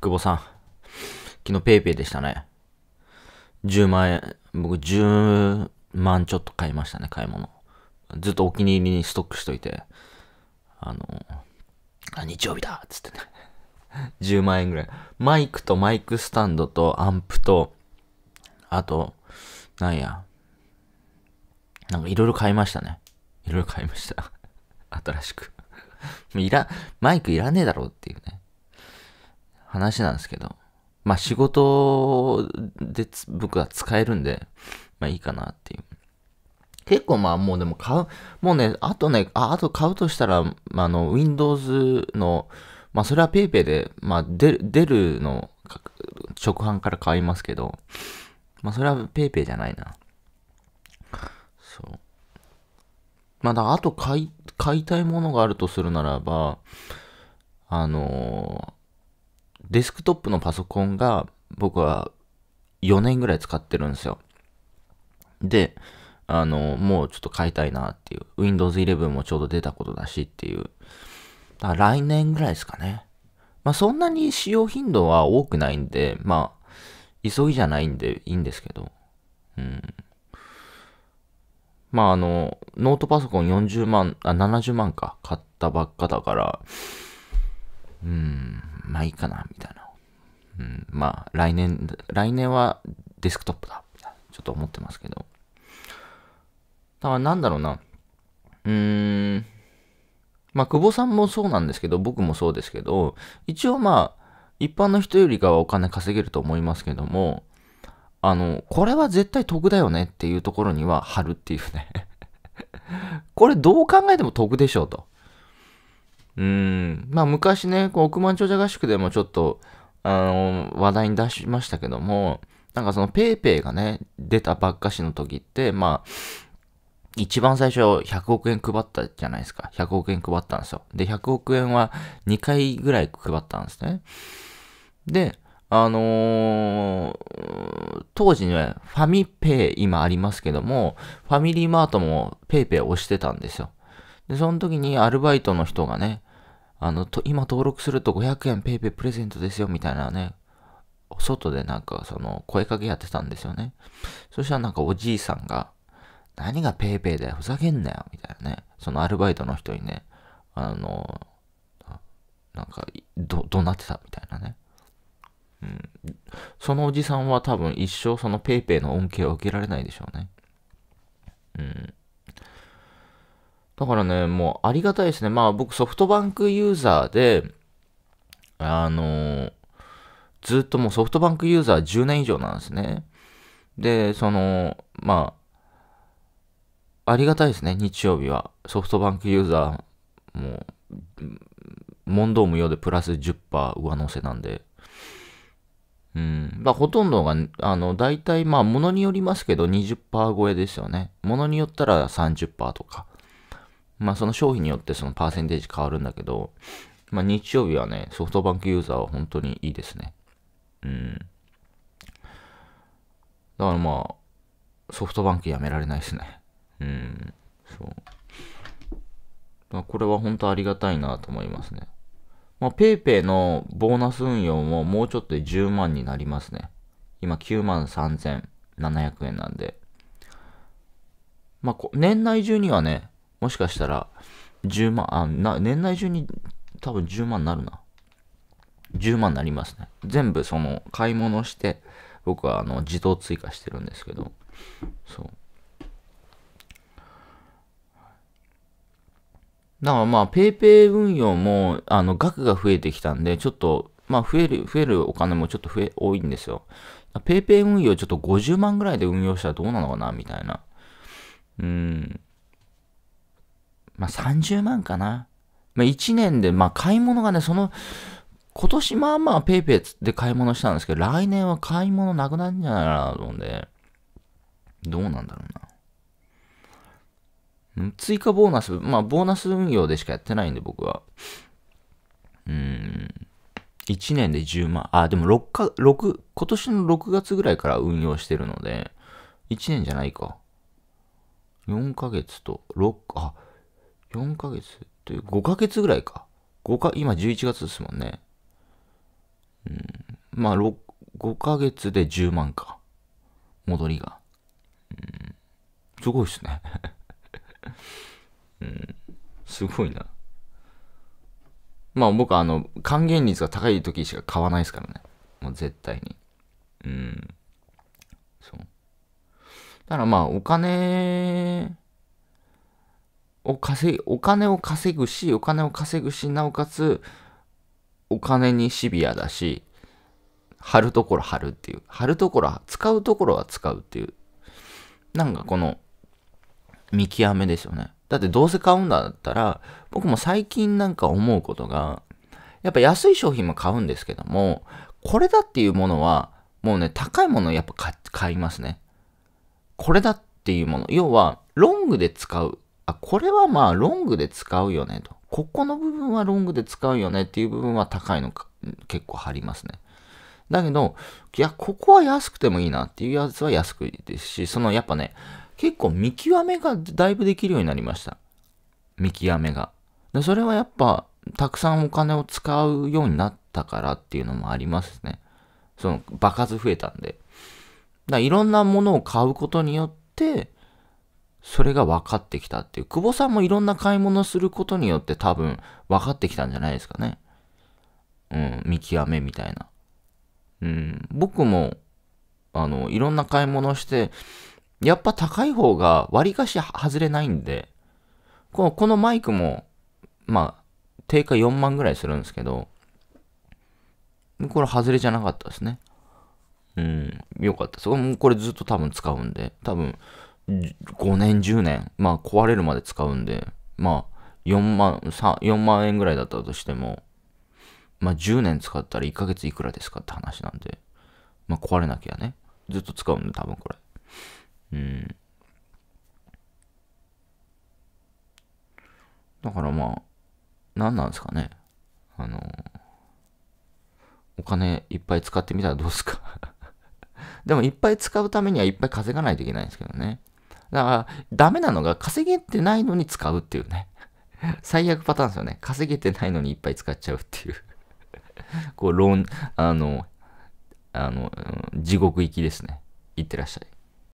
久保さん。昨日ペイペイでしたね。10万円、僕10万ちょっと買いましたね、買い物。ずっとお気に入りにストックしといて、あの、あ日曜日だっつってね。10 万円ぐらい。マイクとマイクスタンドとアンプと、あと、なんや。なんかいろいろ買いましたね。いろいろ買いました。新しく。いら、マイクいらねえだろうっていうね。話なんですけど、まあ仕事で僕は使えるんで、まあいいかなっていう。結構まあもうでも買う、もうね、あとね、ああと買うとしたら、まあ、あの、Windows の、まあそれは PayPay で、まあ出る、出るの直販から買いますけど、まあそれは PayPay じゃないな。そう。まあ、だあと買い、買いたいものがあるとするならば、あのーデスクトップのパソコンが僕は4年ぐらい使ってるんですよ。で、あの、もうちょっと買いたいなっていう。Windows 11もちょうど出たことだしっていう。だから来年ぐらいですかね。まあそんなに使用頻度は多くないんで、まあ、急ぎじゃないんでいいんですけど。うん。まああの、ノートパソコン40万、あ、70万か買ったばっかだから、うん、まあいいかな、みたいな。うん、まあ来年、来年はデスクトップだ、ちょっと思ってますけど。だまなんだろうな。うーん。まあ久保さんもそうなんですけど、僕もそうですけど、一応まあ、一般の人よりかはお金稼げると思いますけども、あの、これは絶対得だよねっていうところには貼るっていうね これどう考えても得でしょうと。うん。まあ昔ね、こう億万長者合宿でもちょっと、あの、話題に出しましたけども、なんかそのペイペイがね、出たばっかしの時って、まあ、一番最初100億円配ったじゃないですか。100億円配ったんですよ。で、100億円は2回ぐらい配ったんですね。で、あのー、当時ね、ファミペイ今ありますけども、ファミリーマートもペイペイ押してたんですよ。で、その時にアルバイトの人がね、あの、と今登録すると500円 PayPay プレゼントですよみたいなね、外でなんかその声かけやってたんですよね。そしたらなんかおじいさんが、何が PayPay だよ、ふざけんなよ、みたいなね。そのアルバイトの人にね、あの、なんか、ど、どなってたみたいなね。うん。そのおじさんは多分一生その PayPay の恩恵を受けられないでしょうね。うん。だからね、もうありがたいですね。まあ僕ソフトバンクユーザーで、あの、ずっともうソフトバンクユーザー10年以上なんですね。で、その、まあ、ありがたいですね、日曜日は。ソフトバンクユーザー、もう、問答無用でプラス10%上乗せなんで。うん。まあ、ほとんどが、あの、大体、まあ、ものによりますけど、20%超えですよね。ものによったら30%とか。まあその商品によってそのパーセンテージ変わるんだけど、まあ日曜日はね、ソフトバンクユーザーは本当にいいですね。うん。だからまあ、ソフトバンクやめられないですね。うん。そう。まあこれは本当ありがたいなと思いますね。まあ、PayPay のボーナス運用ももうちょっとで10万になりますね。今9万3700円なんで。まあ、年内中にはね、もしかしたら、10万、あ、な、年内中に多分10万になるな。10万になりますね。全部その、買い物して、僕はあの、自動追加してるんですけど、そう。だからまあ、PayPay 運用も、あの、額が増えてきたんで、ちょっと、まあ、増える、増えるお金もちょっと増え、多いんですよ。PayPay 運用ちょっと50万ぐらいで運用したらどうなのかな、みたいな。うん。まあ、30万かな。まあ、1年で、まあ、買い物がね、その、今年まあまあペイペイつって買い物したんですけど、来年は買い物なくなるんじゃないかなと思うんで、どうなんだろうな。追加ボーナス、まあ、ボーナス運用でしかやってないんで、僕は。うん。1年で10万。あ、でも6か、6、今年の6月ぐらいから運用してるので、1年じゃないか。4ヶ月と6、あ、4ヶ月という、5ヶ月ぐらいか。5か、今11月ですもんね。うん。まあ、6、5ヶ月で10万か。戻りが。うん。すごいっすね。うん。すごいな。まあ僕はあの、還元率が高い時しか買わないですからね。もう絶対に。うん。そう。だからまあお金を稼お金を稼ぐし、お金を稼ぐし、なおかつ、お金にシビアだし、貼るところ貼るっていう。貼るところ、使うところは使うっていう。なんかこの、見極めですよね。だってどうせ買うんだったら、僕も最近なんか思うことが、やっぱ安い商品も買うんですけども、これだっていうものは、もうね、高いものやっぱ買いますね。これだっていうもの。要は、ロングで使う。あ、これはまあロングで使うよねと。ここの部分はロングで使うよねっていう部分は高いのか結構張りますね。だけど、いや、ここは安くてもいいなっていうやつは安くですし、そのやっぱね、結構見極めがだいぶできるようになりました。見極めが。でそれはやっぱ、たくさんお金を使うようになったからっていうのもありますね。その、場数増えたんで。だいろんなものを買うことによって、それが分かってきたっていう。久保さんもいろんな買い物することによって多分分かってきたんじゃないですかね。うん、見極めみたいな。うん、僕も、あの、いろんな買い物して、やっぱ高い方が割かし外れないんで、このこのマイクも、まあ、定価4万ぐらいするんですけど、これ外れじゃなかったですね。うん、よかった。そこもこれずっと多分使うんで、多分、5年、10年、まあ壊れるまで使うんで、まあ4万、4万円ぐらいだったとしても、まあ10年使ったら1ヶ月いくらですかって話なんで、まあ壊れなきゃね、ずっと使うんで多分これ。うん。だからまあ、何なんですかね。あの、お金いっぱい使ってみたらどうすか でもいっぱい使うためにはいっぱい稼がないといけないんですけどね。だから、ダメなのが稼げてないのに使うっていうね。最悪パターンですよね。稼げてないのにいっぱい使っちゃうっていうこう、ローン、あの、あの、地獄行きですね。行ってらっしゃい。